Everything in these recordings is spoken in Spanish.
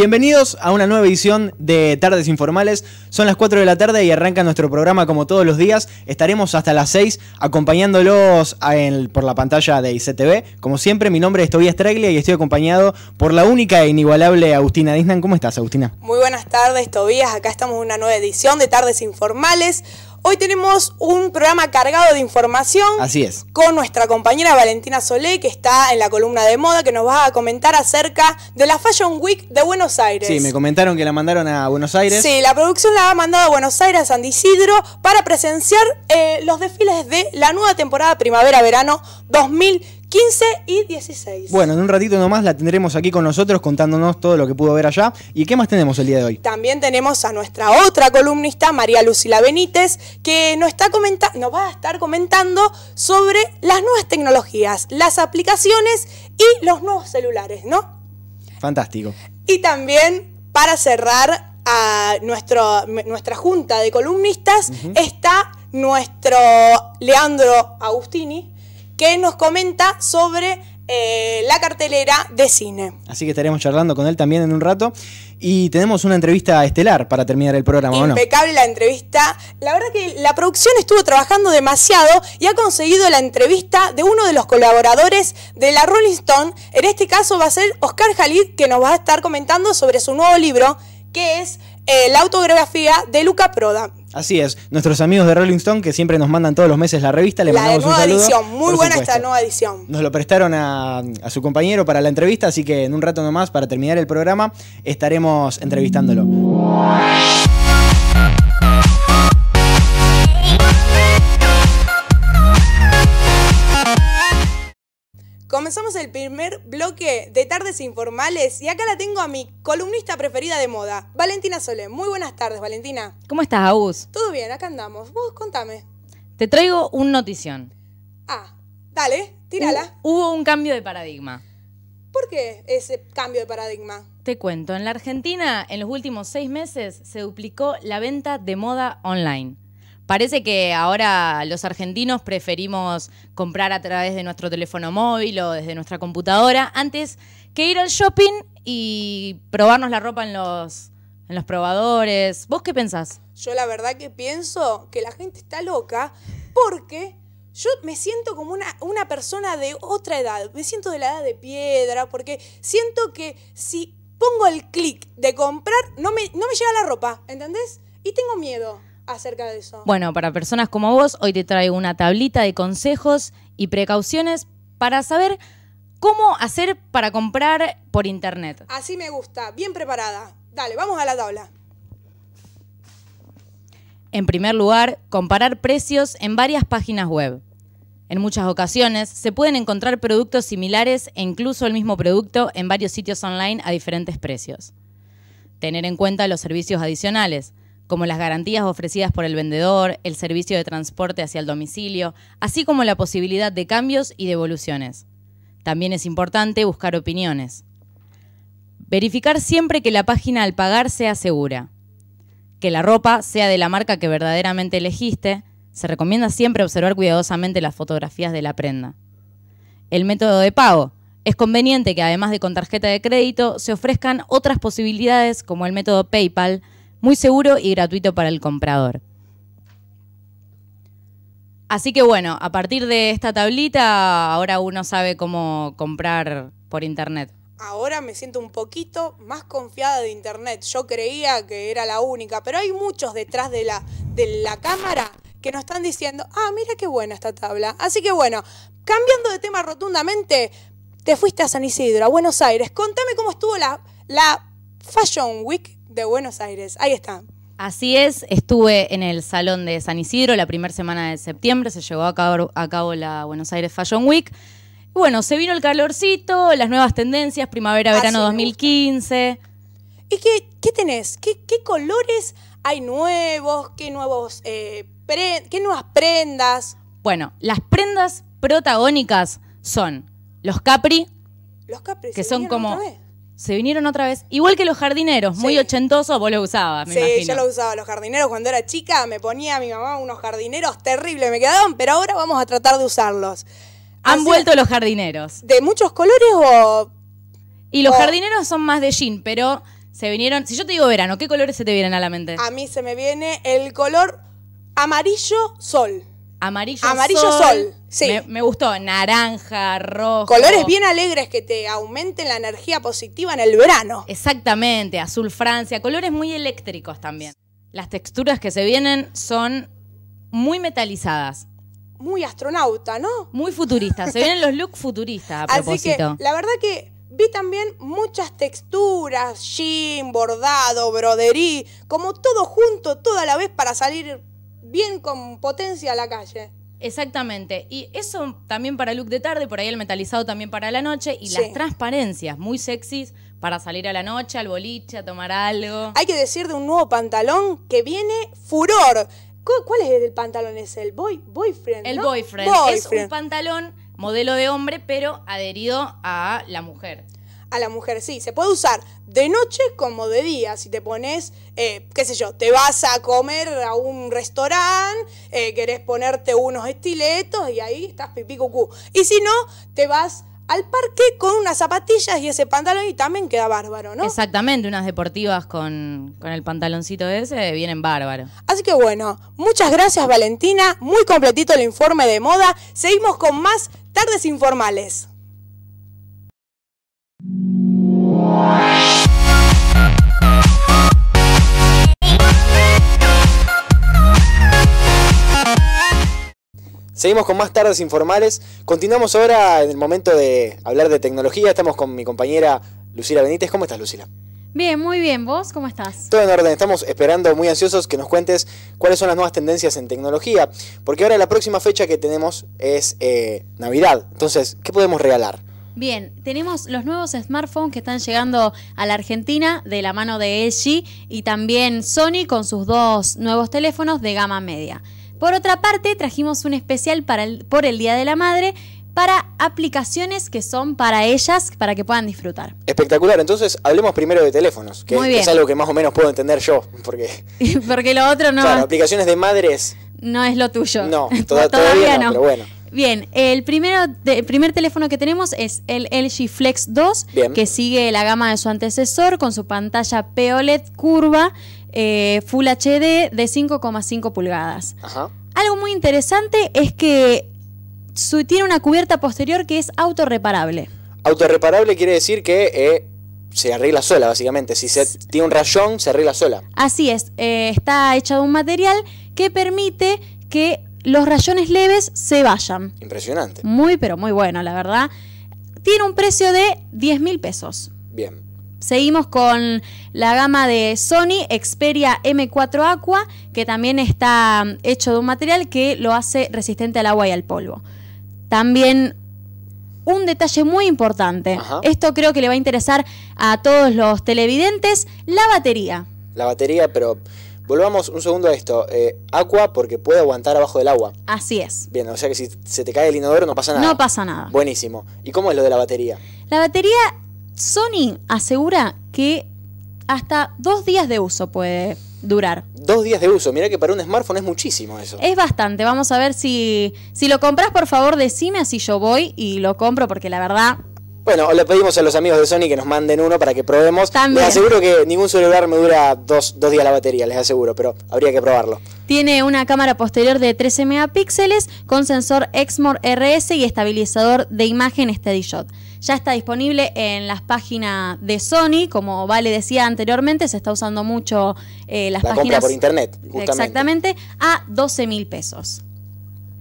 Bienvenidos a una nueva edición de Tardes Informales. Son las 4 de la tarde y arranca nuestro programa como todos los días. Estaremos hasta las 6 acompañándolos por la pantalla de ICTV. Como siempre, mi nombre es Tobias Traglia y estoy acompañado por la única e inigualable Agustina Disnan. ¿Cómo estás, Agustina? Muy buenas tardes, Tobías. Acá estamos en una nueva edición de Tardes Informales. Hoy tenemos un programa cargado de información. Con nuestra compañera Valentina Solé, que está en la columna de moda, que nos va a comentar acerca de la Fashion Week de Buenos Aires. Sí, me comentaron que la mandaron a Buenos Aires. Sí, la producción la ha mandado a Buenos Aires, a San Isidro, para presenciar eh, los desfiles de la nueva temporada primavera-verano 2020. 15 y 16. Bueno, en un ratito nomás la tendremos aquí con nosotros contándonos todo lo que pudo ver allá. ¿Y qué más tenemos el día de hoy? También tenemos a nuestra otra columnista, María Lucila Benítez, que nos, está comenta nos va a estar comentando sobre las nuevas tecnologías, las aplicaciones y los nuevos celulares, ¿no? Fantástico. Y también, para cerrar, a nuestro, nuestra junta de columnistas está nuestro Leandro Agustini, que nos comenta sobre eh, la cartelera de cine. Así que estaremos charlando con él también en un rato. Y tenemos una entrevista estelar para terminar el programa, Impecable ¿o la entrevista. La verdad que la producción estuvo trabajando demasiado y ha conseguido la entrevista de uno de los colaboradores de la Rolling Stone. En este caso va a ser Oscar Jalid, que nos va a estar comentando sobre su nuevo libro, que es eh, la autografía de Luca Proda. Así es, nuestros amigos de Rolling Stone que siempre nos mandan todos los meses la revista, le mandamos edición, muy buena esta nueva edición. Nos lo prestaron a, a, su compañero para la entrevista, así que en un rato nomás, para terminar el programa, estaremos entrevistándolo. comenzamos el primer bloque de Tardes Informales y acá la tengo a mi columnista preferida de moda, Valentina Solé. Muy buenas tardes, Valentina. ¿Cómo estás, Agus? Todo bien, acá andamos. Vos contame. Te traigo un notición. Ah, dale, tírala. hubo un cambio de paradigma. ¿Por qué ese cambio de paradigma? Te cuento, en la Argentina en los últimos seis meses se duplicó la venta de moda online. Parece que ahora los argentinos preferimos comprar a través de nuestro teléfono móvil o desde nuestra computadora antes que ir al shopping y probarnos la ropa en los, en los probadores. ¿Vos qué pensás? Yo la verdad que pienso que la gente está loca porque yo me siento como una, una, persona de otra edad, me siento de la edad de piedra, porque siento que si pongo el clic de comprar, no me, no me llega la ropa, ¿entendés? Y tengo miedo acerca de eso? Bueno, para personas como vos, hoy te traigo una tablita de consejos y precauciones para saber cómo hacer para comprar por internet. Así me gusta, bien preparada. Dale, vamos a la tabla. En primer lugar, comparar precios en varias páginas web. En muchas ocasiones se pueden encontrar productos similares e incluso el mismo producto en varios sitios online a diferentes precios. Tener en cuenta los servicios adicionales, como las garantías ofrecidas por el vendedor, el servicio de transporte hacia el domicilio, así como la posibilidad de cambios y devoluciones. También es importante buscar opiniones. Verificar siempre que la página al pagar sea segura. Que la ropa sea de la marca que verdaderamente elegiste. Se recomienda siempre observar cuidadosamente las fotografías de la prenda. El método de pago. Es conveniente que además de con tarjeta de crédito se ofrezcan otras posibilidades como el método PayPal, muy seguro y gratuito para el comprador. Así que bueno, a partir de esta tablita ahora uno sabe cómo comprar por internet. Ahora me siento un poquito más confiada de internet. Yo creía que era la única, pero hay muchos detrás de la, de la cámara que nos están diciendo, ah, mira qué buena esta tabla. Así que bueno, cambiando de tema rotundamente, te fuiste a San Isidro, a Buenos Aires. Contame cómo estuvo la, la Fashion Week de Buenos Aires. Ahí está. Así es, estuve en el Salón de San Isidro la primera semana de septiembre, se llevó a cabo, a cabo la Buenos Aires Fashion Week. Bueno, se vino el calorcito, las nuevas tendencias, primavera-verano ah, 2015. ¿Y qué, qué tenés? ¿Qué, colores hay nuevos? ¿Qué, nuevos, eh, nuevas prendas? Bueno, las prendas protagónicas son los Capri. Los que son como se vinieron otra vez. Igual que los jardineros, muy ochentoso, vos lo usabas, me sí, yo lo usaba. Los jardineros cuando era chica me ponía a mi mamá unos jardineros terribles, me quedaron, pero ahora vamos a tratar de usarlos. ¿Han vuelto los jardineros? ¿De muchos colores o...? Y los jardineros son más de jean, pero se vinieron... Si yo te digo verano, ¿qué colores se te vienen a la mente? A mí se me viene el color amarillo sol. Amarillo, Amarillo sol. sí. Me, gustó. Naranja, rojo. Colores bien alegres que te aumenten la energía positiva en el verano. Exactamente. Azul Francia. Colores muy eléctricos también. Las texturas que se vienen son muy metalizadas. Muy astronauta, ¿no? Muy futurista. Se vienen los looks futuristas a propósito. Así que, la verdad que vi también muchas texturas. Jean, bordado, broderí. Como todo junto, toda la vez para salir bien con potencia a la calle. Exactamente. Y eso también para look de tarde, por ahí el metalizado también para la noche y las transparencias muy sexys para salir a la noche, al boliche, a tomar algo. Hay que decir de un nuevo pantalón que viene furor. ¿Cuál es el pantalón? ¿Es el boy, boyfriend? El boyfriend. Es un pantalón modelo de hombre, pero adherido a la mujer a la mujer. Sí, se puede usar de noche como de día. Si te pones, eh, qué sé yo, te vas a comer a un restaurante, eh, querés ponerte unos estiletos y ahí estás pipí cucú. Y si no, te vas al parque con unas zapatillas y ese pantalón y también queda bárbaro, ¿no? Exactamente, unas deportivas con, con, el pantaloncito ese eh, vienen bárbaro. Así que bueno, muchas gracias Valentina, muy completito el informe de moda, seguimos con más tardes informales. Seguimos con más tardes informales. Continuamos ahora en el momento de hablar de tecnología. Estamos con mi compañera Lucila Benítez. ¿Cómo estás, Lucila? Bien, muy bien. ¿Vos cómo estás? Todo en orden. Estamos esperando muy ansiosos que nos cuentes cuáles son las nuevas tendencias en tecnología. Porque ahora la próxima fecha que tenemos es eh, Navidad. Entonces, ¿qué podemos regalar? Bien, tenemos los nuevos smartphones que están llegando a la Argentina de la mano de LG y también Sony con sus dos nuevos teléfonos de gama media. Por otra parte, trajimos un especial para por el Día de la Madre para aplicaciones que son para ellas, para que puedan disfrutar. Espectacular, entonces hablemos primero de teléfonos, que es algo que más o menos puedo entender yo, porque... porque lo otro no... Claro, aplicaciones de madres... No es lo tuyo. No, todavía, no. pero bueno. Bien, el, primero, primer teléfono que tenemos es el LG Flex 2, que sigue la gama de su antecesor con su pantalla POLED curva eh, Full HD de 5,5 pulgadas. Algo muy interesante es que tiene una cubierta posterior que es autorreparable. Autorreparable quiere decir que eh, se arregla sola, básicamente. Si tiene un rayón, se arregla sola. Así es. Eh, está hecha de un material que permite que los rayones leves se vayan. Impresionante. Muy, pero muy bueno, la verdad. Tiene un precio de 10 mil pesos. Bien. Seguimos con la gama de Sony Xperia M4 Aqua, que también está mm, hecho de un material que lo hace resistente al agua y al polvo. También un detalle muy importante, esto creo que le va a interesar a todos los televidentes, la batería. La batería, pero Volvamos un segundo a esto. Eh, aqua porque puede aguantar abajo del agua. Así es. Bien, o sea que si se te cae el inodoro no pasa nada. No pasa nada. Buenísimo. ¿Y cómo es lo de la batería? La batería, Sony asegura que hasta dos días de uso puede durar. Dos días de uso, mira que para un smartphone es muchísimo eso. Es bastante, vamos a ver si, si lo compras, por favor, decime así yo voy y lo compro porque la verdad bueno, le pedimos a los amigos de Sony que nos manden uno para que probemos. También. Les aseguro que ningún celular me dura dos, días la batería, les aseguro, pero habría que probarlo. Tiene una cámara posterior de 13 megapíxeles con sensor Exmor RS y estabilizador de imagen SteadyShot. Ya está disponible en las páginas de Sony, como Vale decía anteriormente, se está usando mucho eh, las páginas. Compra por internet, justamente. Exactamente, a 12 mil pesos.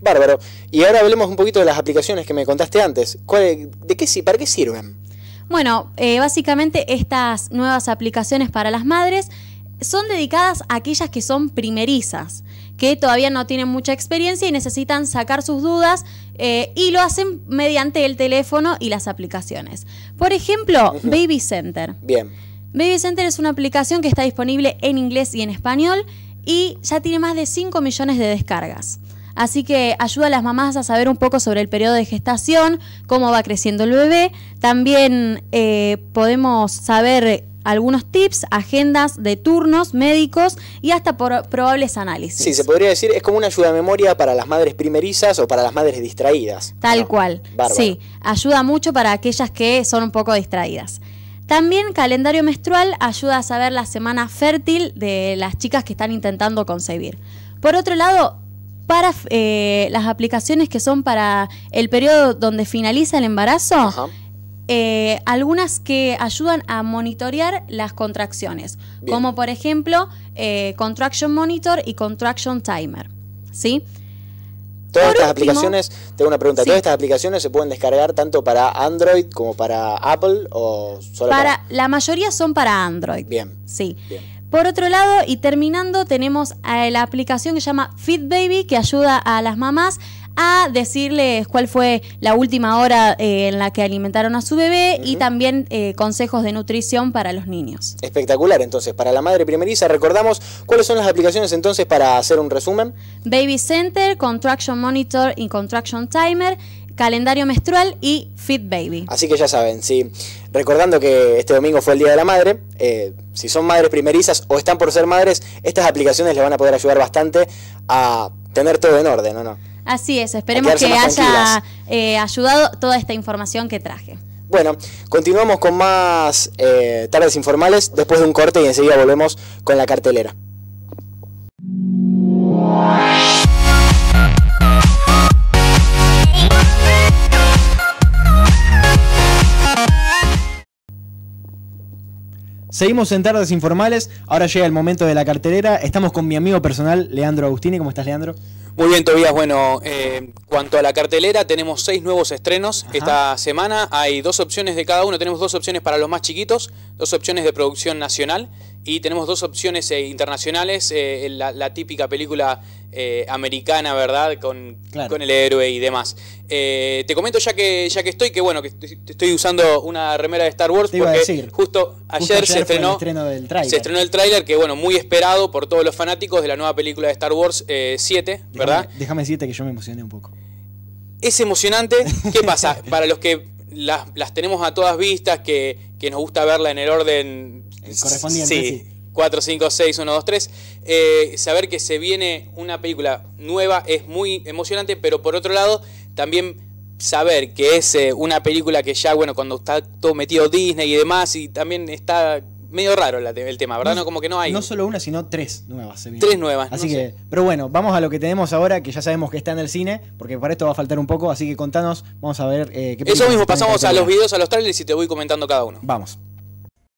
Bárbaro. Y ahora hablemos un poquito de las aplicaciones que me contaste antes. ¿De qué ¿Para qué sirven? Bueno, eh, básicamente estas nuevas aplicaciones para las madres son dedicadas a aquellas que son primerizas, que todavía no tienen mucha experiencia y necesitan sacar sus dudas eh, y lo hacen mediante el teléfono y las aplicaciones. Por ejemplo, Baby Center. Bien. Baby Center es una aplicación que está disponible en inglés y en español y ya tiene más de 5 millones de descargas. Así que ayuda a las mamás a saber un poco sobre el periodo de gestación, cómo va creciendo el bebé. También eh, podemos saber algunos tips, agendas de turnos médicos y hasta por probables análisis. Sí, se podría decir, es como una ayuda de memoria para las madres primerizas o para las madres distraídas. Tal cual. Sí, ayuda mucho para aquellas que son un poco distraídas. También calendario menstrual ayuda a saber la semana fértil de las chicas que están intentando concebir. Por otro lado, para eh, las aplicaciones que son para el periodo donde finaliza el embarazo, eh, algunas que ayudan a monitorear las contracciones, como por ejemplo eh, Contraction Monitor y Contraction Timer. ¿Sí? Todas estas aplicaciones, tengo una pregunta, ¿todas estas aplicaciones se pueden descargar tanto para Android como para Apple o solo para, La mayoría son para Android. Bien. Sí. Bien. Por otro lado, y terminando, tenemos eh, la aplicación que se llama Fit Baby, que ayuda a las mamás a decirles cuál fue la última hora eh, en la que alimentaron a su bebé y también eh, consejos de nutrición para los niños. Espectacular, entonces, para la madre primeriza, recordamos cuáles son las aplicaciones entonces para hacer un resumen. Baby Center, Contraction Monitor y Contraction Timer calendario menstrual y Fit Baby. Así que ya saben, sí. Recordando que este domingo fue el Día de la Madre, si son madres primerizas o están por ser madres, estas aplicaciones les van a poder ayudar bastante a tener todo en orden, no? Así es, esperemos que haya eh, ayudado toda esta información que traje. Bueno, continuamos con más eh, tardes informales después de un corte y enseguida volvemos con la cartelera. Seguimos en tardes informales. Ahora llega el momento de la cartelera. Estamos con mi amigo personal, Leandro Agustini. ¿Cómo estás, Leandro? Muy bien, Tobías. Bueno, eh, cuanto a la cartelera, tenemos seis nuevos estrenos esta semana. Hay dos opciones de cada uno. Tenemos dos opciones para los más chiquitos, dos opciones de producción nacional y tenemos dos opciones eh, internacionales, eh, la, típica película eh, americana, ¿verdad? Con, con, el héroe y demás. te comento ya que, ya que estoy, que bueno, que estoy, usando una remera de Star Wars, te porque decir, justo, ayer se estrenó, el estreno se estrenó el tráiler, que bueno, muy esperado por todos los fanáticos de la nueva película de Star Wars 7, ¿verdad? Déjame decirte que yo me emocioné un poco. Es emocionante, ¿qué pasa? Para los que las, tenemos a todas vistas, que, que nos gusta verla en el orden correspondiente. Sí. 4, 5, 6, 1, 2, saber que se viene una película nueva es muy emocionante, pero por otro lado, también saber que es eh, una película que ya, bueno, cuando está todo metido Disney y demás, y también está medio raro el tema, ¿verdad? No, como que no hay. No solo una, sino tres nuevas. tres nuevas. Así que, pero bueno, vamos a lo que tenemos ahora, que ya sabemos que está en el cine, porque para esto va a faltar un poco, así que contanos, vamos a ver eh, qué Eso mismo, pasamos a los videos, a los trailers y te voy comentando cada uno. Vamos.